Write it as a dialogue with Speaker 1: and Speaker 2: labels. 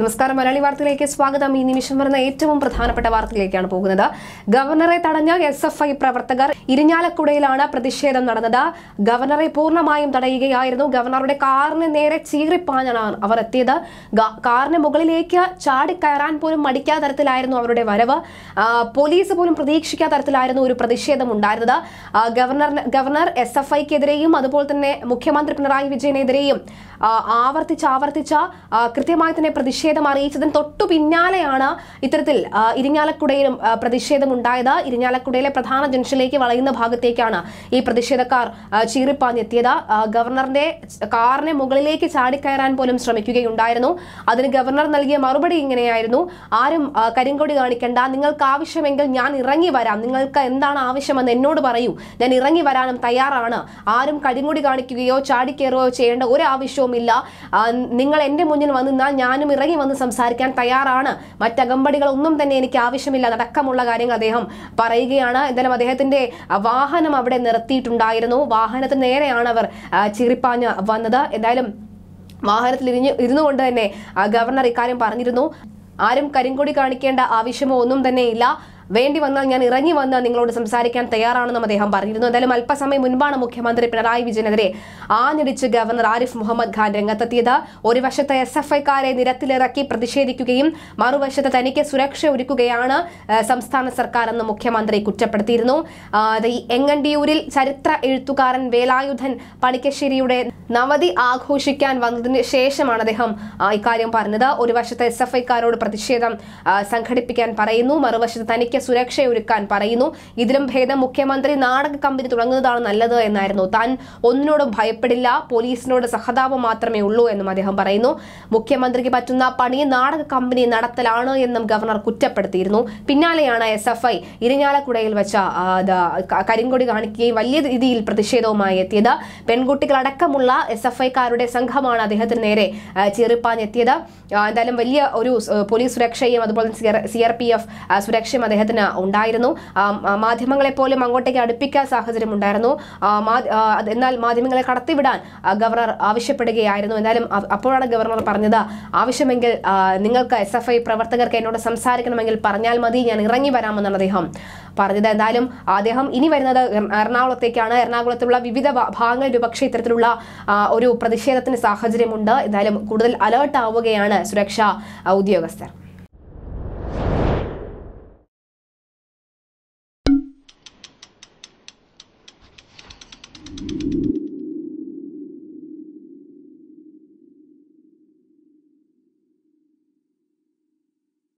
Speaker 1: നമസ്കാരം മലയാളി വാർത്തയിലേക്ക് സ്വാഗതം ഈ നിമിഷം വരുന്ന ഏറ്റവും പ്രധാനപ്പെട്ട വാർത്തയിലേക്കാണ് പോകുന്നത് ഗവർണറെ തടഞ്ഞ എസ് എഫ് ഐ പ്രവർത്തകർ ഇരിഞ്ഞാലക്കുടയിലാണ് പ്രതിഷേധം നടന്നത് ഗവർണറെ പൂർണ്ണമായും തടയുകയായിരുന്നു ഗവർണറുടെ കാറിന് നേരെ ചീറിപ്പാഞ്ഞാണ് അവർ എത്തിയത് കാറിന് മുകളിലേക്ക് ചാടിക്കയറാൻ പോലും മടിക്കാത്ത തരത്തിലായിരുന്നു അവരുടെ വരവ് പോലീസ് പോലും പ്രതീക്ഷിക്കാത്ത തരത്തിലായിരുന്നു ഒരു പ്രതിഷേധം ഉണ്ടായിരുന്നത് ഗവർണർ ഗവർണർ എസ് എഫ് ഐക്കെതിരെയും അതുപോലെ തന്നെ മുഖ്യമന്ത്രി പിണറായി വിജയനെതിരെയും ആവർത്തിച്ച് ആവർത്തിച്ച കൃത്യമായി തന്നെ പ്രതിഷേധം പ്രതിഷേധം അറിയിച്ചതിന് തൊട്ടു പിന്നാലെയാണ് ഇത്തരത്തിൽ ഇരിഞ്ഞാലക്കുടയിലും പ്രതിഷേധം ഉണ്ടായത് ഇരിഞ്ഞാലക്കുടയിലെ പ്രധാന ജംഗ്ഷനിലേക്ക് വളയുന്ന ഭാഗത്തേക്കാണ് ഈ പ്രതിഷേധക്കാർ ചീറിപ്പാഞ്ഞെത്തിയത് ഗവർണറിന്റെ കാറിനെ മുകളിലേക്ക് ചാടിക്കയറാൻ പോലും ശ്രമിക്കുകയുണ്ടായിരുന്നു അതിന് ഗവർണർ നൽകിയ മറുപടി ഇങ്ങനെയായിരുന്നു ആരും കരിങ്കൊടി കാണിക്കേണ്ട നിങ്ങൾക്ക് ആവശ്യമെങ്കിൽ ഞാൻ ഇറങ്ങി വരാം നിങ്ങൾക്ക് എന്താണ് ആവശ്യമെന്ന് എന്നോട് പറയൂ ഞാൻ ഇറങ്ങി വരാനും തയ്യാറാണ് ആരും കരിങ്കൊടി കാണിക്കുകയോ ചാടിക്കയറുകയോ ചെയ്യേണ്ട ഒരു ആവശ്യവും ഇല്ല നിങ്ങൾ എന്റെ മുന്നിൽ വന്നാൽ ഞാനും ഇറങ്ങി ഇറങ്ങി വന്ന് സംസാരിക്കാൻ തയ്യാറാണ് മറ്റകമ്പടികൾ ഒന്നും തന്നെ എനിക്ക് ആവശ്യമില്ല അടക്കമുള്ള കാര്യങ്ങൾ അദ്ദേഹം പറയുകയാണ് എന്തായാലും അദ്ദേഹത്തിന്റെ വാഹനം അവിടെ നിർത്തിയിട്ടുണ്ടായിരുന്നു വാഹനത്തിന് നേരെയാണ് അവർ ചിരിപ്പാഞ്ഞ് വന്നത് എന്തായാലും വാഹനത്തിൽ ഇരിഞ്ഞ് കൊണ്ട് തന്നെ ഗവർണർ ഇക്കാര്യം പറഞ്ഞിരുന്നു ആരും കരിങ്കൊടി കാണിക്കേണ്ട ആവശ്യമോ ഒന്നും തന്നെ ഇല്ല വേണ്ടി വന്നാൽ ഞാൻ ഇറങ്ങി വന്നാൽ നിങ്ങളോട് സംസാരിക്കാൻ തയ്യാറാണെന്നും അദ്ദേഹം പറഞ്ഞിരുന്നു എന്തായാലും അല്പസമയം മുൻപാണ് മുഖ്യമന്ത്രി പിണറായി വിജയനെതിരെ ആഞ്ഞടിച്ച് ഗവർണർ ആരിഫ് മുഹമ്മദ് ഖാൻ രംഗത്തെത്തിയത് ഒരു വശത്ത് എസ് എഫ് ഐക്കാരെ നിരത്തിലിറക്കി പ്രതിഷേധിക്കുകയും മറുവശത്ത് തനിക്ക് സുരക്ഷ ഒരുക്കുകയാണ് സംസ്ഥാന സർക്കാർ എന്ന് മുഖ്യമന്ത്രി കുറ്റപ്പെടുത്തിയിരുന്നു എങ്ങണ്ടിയൂരിൽ ചരിത്ര എഴുത്തുകാരൻ വേലായുധൻ പണിക്കശ്ശേരിയുടെ നവതി ആഘോഷിക്കാൻ വന്നതിന് ശേഷമാണ് അദ്ദേഹം ഇക്കാര്യം പറഞ്ഞത് ഒരു വശത്ത് എസ് എഫ് ഐക്കാരോട് പ്രതിഷേധം സംഘടിപ്പിക്കാൻ പറയുന്നു മറുവശത്ത് തനിക്ക് സുരക്ഷയൊരുക്കാൻ പറയുന്നു ഇതിലും ഭേദം മുഖ്യമന്ത്രി നാടക കമ്പനി തുടങ്ങുന്നതാണ് നല്ലത് എന്നായിരുന്നു താൻ ഒന്നിനോടും ഭയപ്പെടില്ല പോലീസിനോട് സഹതാപം മാത്രമേ ഉള്ളൂ എന്നും അദ്ദേഹം പറയുന്നു മുഖ്യമന്ത്രിക്ക് പറ്റുന്ന പണി നാടക കമ്പനി നടത്തലാണ് എന്നും ഗവർണർ കുറ്റപ്പെടുത്തിയിരുന്നു പിന്നാലെയാണ് എസ് എഫ് ഐ ഇരിഞ്ഞാലക്കുടയിൽ വെച്ച കരിങ്കൊടി കാണിക്കുകയും വലിയ രീതിയിൽ പ്രതിഷേധവുമായി എത്തിയത് പെൺകുട്ടികളടക്കമുള്ള എസ് എഫ് ഐക്കാരുടെ സംഘമാണ് അദ്ദേഹത്തിന് നേരെ ചെറുപ്പാഞ്ഞെത്തിയത് എന്തായാലും വലിയ ഒരു പോലീസ് സുരക്ഷയും അതുപോലെ സി ആർ പി എഫ് സുരക്ഷയും അദ്ദേഹത്തിന് ഉണ്ടായിരുന്നു മാധ്യമങ്ങളെ പോലും അങ്ങോട്ടേക്ക് അടുപ്പിക്കാൻ സാഹചര്യം ഉണ്ടായിരുന്നു എന്നാൽ മാധ്യമങ്ങളെ കടത്തിവിടാൻ ഗവർണർ ആവശ്യപ്പെടുകയായിരുന്നു എന്തായാലും അപ്പോഴാണ് ഗവർണർ പറഞ്ഞത് ആവശ്യമെങ്കിൽ നിങ്ങൾക്ക് എസ് എഫ് ഐ പ്രവർത്തകർക്ക് എന്നോട് സംസാരിക്കണമെങ്കിൽ പറഞ്ഞാൽ മതി ഞാൻ ഇറങ്ങി വരാമെന്നാണ് അദ്ദേഹം പറഞ്ഞത് എന്തായാലും അദ്ദേഹം ഇനി വരുന്നത് എറണാകുളത്തേക്കാണ് എറണാകുളത്തുള്ള വിവിധ ഭാഗങ്ങളിൽ പക്ഷേ ഇത്തരത്തിലുള്ള ഒരു പ്രതിഷേധത്തിന് സാഹചര്യമുണ്ട് എന്തായാലും കൂടുതൽ അലേർട്ട് ആവുകയാണ് സുരക്ഷാ ഉദ്യോഗസ്ഥർ